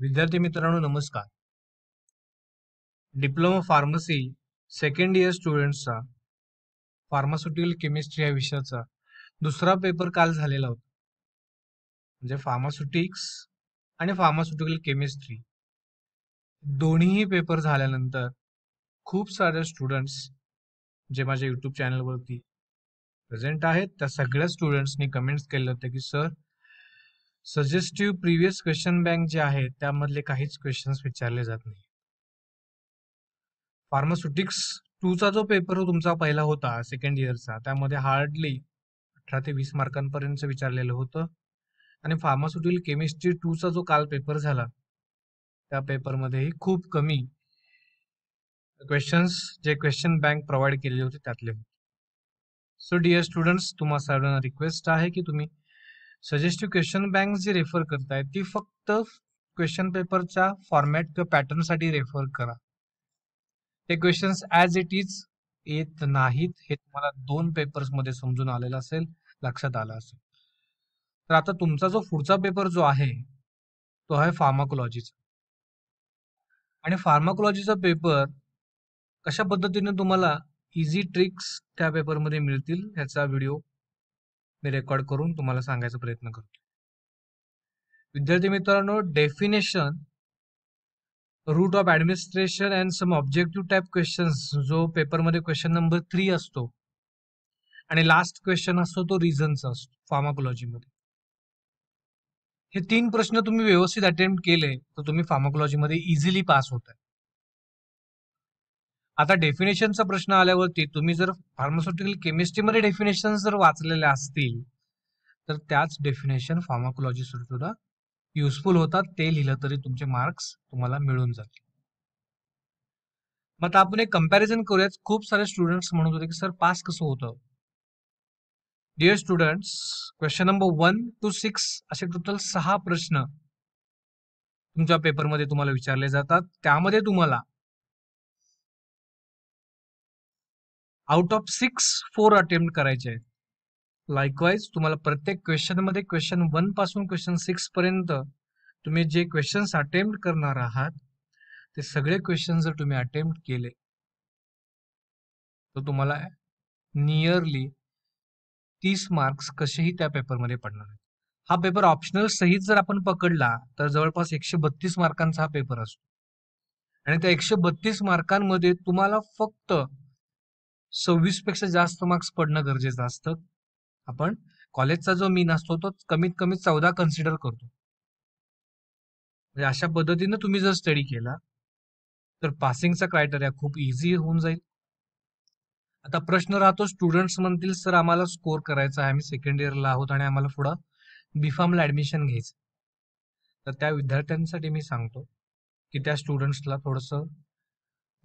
विद्यार्थी मित्रांनो नमस्कार डिप्लोमा फार्मसी सेकंड इयर स्टुडंट्सचा फार्मास्युटिकल केमिस्ट्री या विषयाचा दुसरा पेपर काल झालेला होता म्हणजे फार्मास्युटिक्स आणि फार्मास्युटिकल केमिस्ट्री दोन्हीही पेपर झाल्यानंतर खूप सारे स्टुडंट्स जे माझ्या यूट्यूब चॅनलवरती प्रेझेंट आहेत त्या सगळ्या स्टुडंट्सनी कमेंट्स केले होते की sir suggestive previous question bank जे आहे त्यामधले काहीच क्वेश्चन्स विचारले जात नाही फार्मास्युटिक्स टूचा जो पेपर तुमचा पहिला होता सेकंड इयरचा त्यामध्ये हार्डली अठरा ते वीस मार्कांपर्यंत विचारलेलं होतं आणि फार्मास्युटिकल केमिस्ट्री टूचा जो काल पेपर झाला त्या पेपरमध्येही खूप कमी क्वेश्चन्स जे क्वेश्चन बँक प्रोव्हाइड केलेले होते त्यातले होते सो डिअर स्टुडंट्स तुम्हाला सर्वांना रिक्वेस्ट आहे की तुम्ही सजेस्टिव्ह क्वेश्चन बँक जी रेफर करताय ती फक्त क्वेश्चन पेपरच्या फॉर्मॅट किंवा पॅटर्नसाठी रेफर करा ते क्वेश्चन्स ॲज इट इज येत नाहीत हे तुम्हाला दोन पेपर्समध्ये समजून आलेलं असेल लक्षात आलं असेल तर आता तुमचा जो पुढचा पेपर जो आहे तो आहे फार्माकोलॉजीचा आणि फार्माकोलॉजीचा पेपर कशा पद्धतीने तुम्हाला इझी ट्रिक्स त्या पेपरमध्ये मिळतील ह्याचा व्हिडिओ मी रेकॉर्ड करून तुम्हाला सांगायचा प्रयत्न करतो विद्यार्थी मित्रांनो definition route of administration and some objective type question जो पेपरमध्ये क्वेश्चन नंबर थ्री असतो आणि लास्ट क्वेश्चन असतो तो रिझनचा असतो फार्माकोलॉजी मध्ये हे तीन प्रश्न तुम्ही व्यवस्थित अटेम्प्ट केले तर तुम्ही फार्माकोलॉजीमध्ये इझिली पास होत आहे आता डेफिनेशनचा प्रश्न आल्यावरती तुम्ही जर फार्मास्युटिकल केमिस्ट्रीमध्ये डेफिनेशन जर वाचलेल्या असतील तर त्याच डेफिनेशन फार्माकोलॉजी सुद्धा युजफुल होतात ते लिहिलं तरी तुमचे मार्क्स तुम्हाला मिळून जातील मग आपण एक कंपॅरिझन करूयात खूप सारे स्टुडंट्स म्हणत होते की सर पास कसं होतं dear students question number one two six असे टोटल सहा प्रश्न तुमच्या पेपरमध्ये तुम्हाला विचारले जातात त्यामध्ये तुम्हाला out of six four attempt करायचे आहेत लाईकवाईज तुम्हाला प्रत्येक क्वेश्चनमध्ये क्वेश्चन वन पासून क्वेश्चन सिक्स पर्यंत तुम्ही जे क्वेश्चन्स अटेम्प्ट करणार आहात ते सगळे क्वेश्चन जर तुम्ही अटेम्प्ट केले तर तुम्हाला नियरली तीस मार्क्स कसेही त्या पेपरमध्ये पडणार आहेत हा पेपर ऑप्शनल सहित जर आपण पकडला तर जवळपास एकशे बत्तीस मार्कांचा हा पेपर असतो आणि त्या एकशे बत्तीस मार्कांमध्ये तुम्हाला फक्त सव्वीस पेक्षा जास्त मार्क्स पडणं गरजेचं असतं आपण कॉलेजचा जो मीन असतो तो कमीत कमी चौदा कन्सिडर करतो म्हणजे अशा पद्धतीनं तुम्ही जर स्टडी केला तर पासिंगचा क्रायटेरिया खूप इझी होऊन जाईल आता प्रश्न राहतो स्टुडंट्स म्हणतील सर आम्हाला स्कोर करायचा आहे आम्ही सेकंड इयरला आहोत आणि आम्हाला पुढं बी फार्मला ऍडमिशन घ्यायचं तर त्या विद्यार्थ्यांसाठी मी सांगतो की त्या स्टुडंट्सला थोडंसं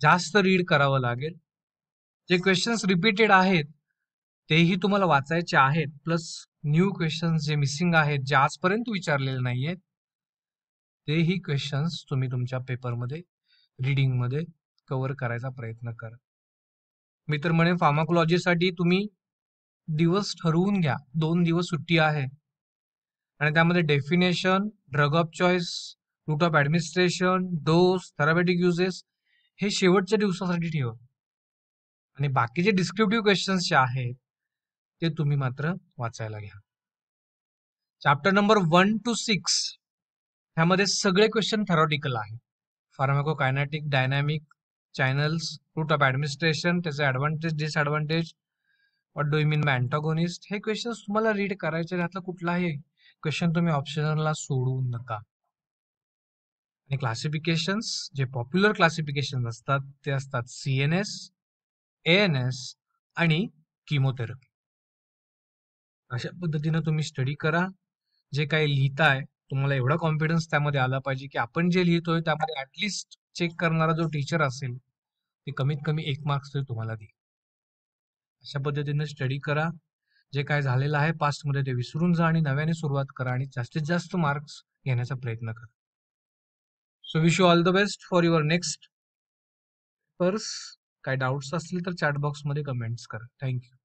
जास्त रीड करावं लागेल जे क्वेश्चन्स रिपीटेड आहेत तेही तुम्हाला वाचायचे आहेत प्लस न्यू क्वेश्चन्स जे मिसिंग आहेत जे आजपर्यंत विचारलेले नाही आहेत तेही क्वेश्चन्स तुम्ही तुमच्या पेपरमध्ये रिडिंगमध्ये कवर करायचा प्रयत्न करा मी तर म्हणे फार्माकोलॉजीसाठी तुम्ही दिवस ठरवून घ्या दोन दिवस सुट्टी आहे आणि त्यामध्ये definition drug of choice route of administration dose therapeutic uses हे शेवटच्या दिवसासाठी ठेवा आणि बाकीचे डिस्क्रिप्टिव्ह क्वेश्चन्स जे आहेत ते तुम्ही मात्र वाचायला घ्या chapter number one two six ह्यामध्ये सगळे क्वेश्चन थेरॉटिकल आहेत pharmacokinetic dynamic channels route of administration त्याचे advantage disadvantage what do mean by antagonist हे क्वेश्चन तुम्हाला रीड करायचे कुठला कुठलाही क्वेश्चन तुम्ही ऑप्शनला सोडू नका आणि क्लासिफिकेशन्स जे पॉप्युलर क्लासिफिकेशन असतात ते असतात C N S A N S आणि किमोथेरपी अशा पद्धतीनं तुम्ही स्टडी करा जे काही लिहिताय तुम्हाला एवढा कॉन्फिडन्स त्यामध्ये आला पाहिजे की आपण जे लिहितोय त्यामध्ये ऍटलिस्ट चेक करणारा जो टीचर असेल ते कमीत कमी एक मार्क्स तरी तुम्हाला देईल अशा पद्धतीने स्टडी करा जे काय झालेलं आहे पास्टमध्ये ते विसरून जा आणि नव्याने सुरुवात करा आणि जास्तीत जास्त मार्क्स घेण्याचा प्रयत्न करा so wish you all the best for your next पर्स काय डाऊट्स असतील तर चॅट बॉक्समध्ये कमेंट्स करा थँक्यू